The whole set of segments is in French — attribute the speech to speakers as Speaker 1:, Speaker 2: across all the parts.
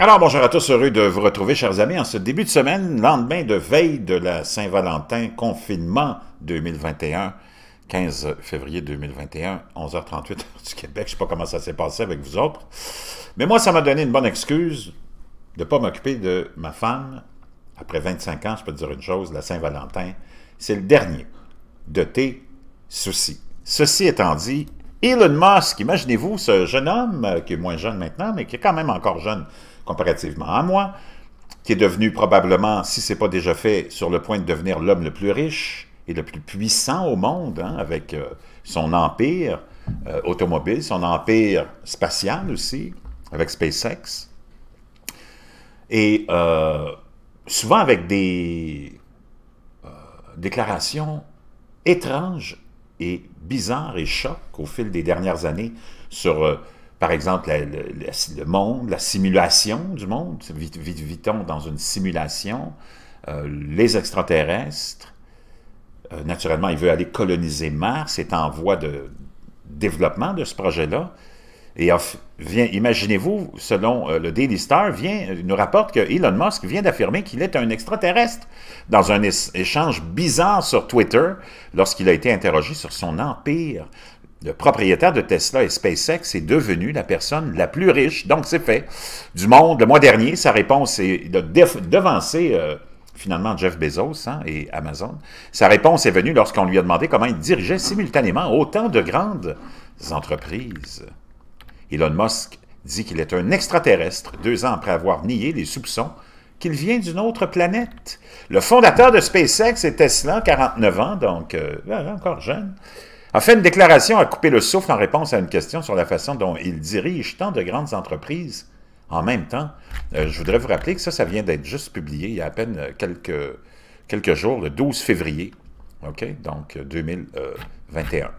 Speaker 1: Alors, bonjour à tous, heureux de vous retrouver, chers amis, en ce début de semaine, lendemain de veille de la Saint-Valentin, confinement 2021, 15 février 2021, 11h38 du Québec. Je sais pas comment ça s'est passé avec vous autres. Mais moi, ça m'a donné une bonne excuse de ne pas m'occuper de ma femme. Après 25 ans, je peux te dire une chose, la Saint-Valentin, c'est le dernier de tes soucis. Ceci étant dit, Elon Musk, imaginez-vous ce jeune homme euh, qui est moins jeune maintenant, mais qui est quand même encore jeune, comparativement à moi, qui est devenu probablement, si ce n'est pas déjà fait, sur le point de devenir l'homme le plus riche et le plus puissant au monde, hein, avec euh, son empire euh, automobile, son empire spatial aussi, avec SpaceX. Et euh, souvent avec des déclarations étranges et bizarres et chocs au fil des dernières années sur par exemple, le, monde, la simulation du monde, vit, on dans une simulation, euh, les extraterrestres, euh, naturellement, il veut aller coloniser Mars, est en voie de développement de ce projet-là, et vient, imaginez-vous, selon euh, le Daily Star, vient, nous rapporte que Elon Musk vient d'affirmer qu'il est un extraterrestre dans un échange bizarre sur Twitter lorsqu'il a été interrogé sur son empire le propriétaire de Tesla et SpaceX est devenu la personne la plus riche, donc c'est fait, du monde. Le mois dernier, sa réponse est de devancer euh, finalement Jeff Bezos hein, et Amazon. Sa réponse est venue lorsqu'on lui a demandé comment il dirigeait simultanément autant de grandes entreprises. Elon Musk dit qu'il est un extraterrestre, deux ans après avoir nié les soupçons qu'il vient d'une autre planète. Le fondateur de SpaceX est Tesla, 49 ans, donc euh, encore jeune, a fait une déclaration à couper le souffle en réponse à une question sur la façon dont il dirige tant de grandes entreprises en même temps. Euh, je voudrais vous rappeler que ça, ça vient d'être juste publié il y a à peine quelques, jours, le 12 février, OK, donc 2021. Euh,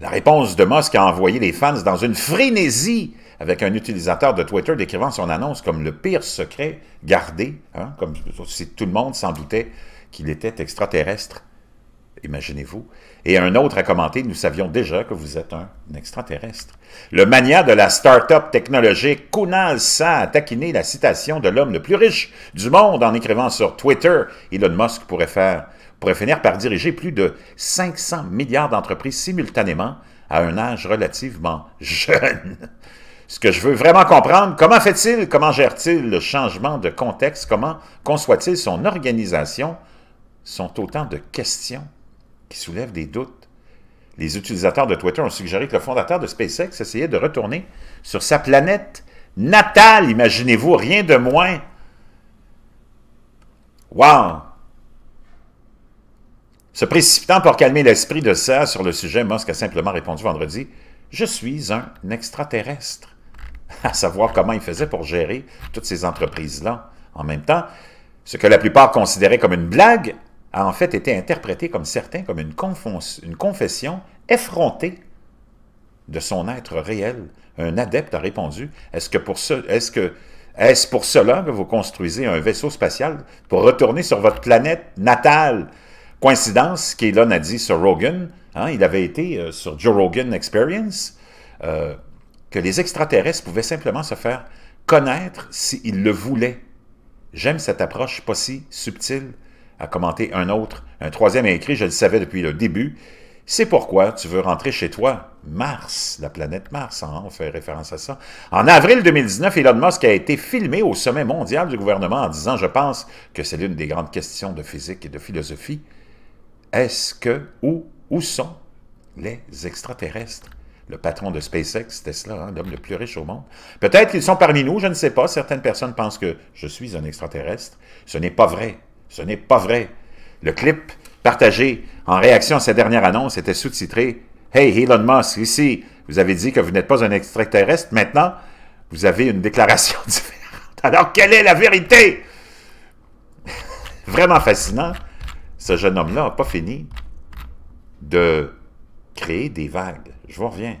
Speaker 1: la réponse de Musk a envoyé les fans dans une frénésie avec un utilisateur de Twitter décrivant son annonce comme le pire secret gardé, hein, comme si tout le monde s'en doutait qu'il était extraterrestre imaginez-vous. Et un autre a commenté, nous savions déjà que vous êtes un, extraterrestre. Le mania de la start-up technologique Kunal Sa a taquiné la citation de l'homme le plus riche du monde en écrivant sur Twitter. Elon Musk pourrait, faire, pourrait finir par diriger plus de 500 milliards d'entreprises simultanément à un âge relativement jeune. Ce que je veux vraiment comprendre, comment fait-il, comment gère-t-il le changement de contexte, comment conçoit-il son organisation, sont autant de questions qui soulève des doutes. Les utilisateurs de Twitter ont suggéré que le fondateur de SpaceX essayait de retourner sur sa planète natale, imaginez-vous, rien de moins. Wow! Se précipitant pour calmer l'esprit de ça sur le sujet, Musk a simplement répondu vendredi « Je suis un extraterrestre », à savoir comment il faisait pour gérer toutes ces entreprises-là. En même temps, ce que la plupart considéraient comme une blague a en fait été interprété comme certains comme une, une confession effrontée de son être réel. Un adepte a répondu, est-ce que pour ce, est-ce que, est pour cela que vous construisez un vaisseau spatial pour retourner sur votre planète natale? Coïncidence, qu'Elon a dit sur Rogan, hein, il avait été euh, sur Joe Rogan Experience, euh, que les extraterrestres pouvaient simplement se faire connaître s'ils le voulaient. J'aime cette approche pas si subtile a commenté un autre. Un troisième a écrit, je le savais depuis le début, c'est pourquoi tu veux rentrer chez toi. Mars, la planète Mars, hein, on fait référence à ça. En avril 2019, Elon Musk a été filmé au sommet mondial du gouvernement en disant, je pense que c'est l'une des grandes questions de physique et de philosophie. Est-ce que, ou, où sont les extraterrestres? le patron de SpaceX, Tesla, hein, l'homme le plus riche au monde. Peut-être qu'ils sont parmi nous, je ne sais pas. Certaines personnes pensent que je suis un extraterrestre. Ce n'est pas vrai. Ce n'est pas vrai. Le clip partagé en réaction à cette dernière annonce était sous-titré Hey Elon Musk, ici, vous avez dit que vous n'êtes pas un extraterrestre, maintenant, vous avez une déclaration différente. Alors, quelle est la vérité? Vraiment fascinant. Ce jeune homme-là n'a pas fini de créer des vagues. Je vous reviens.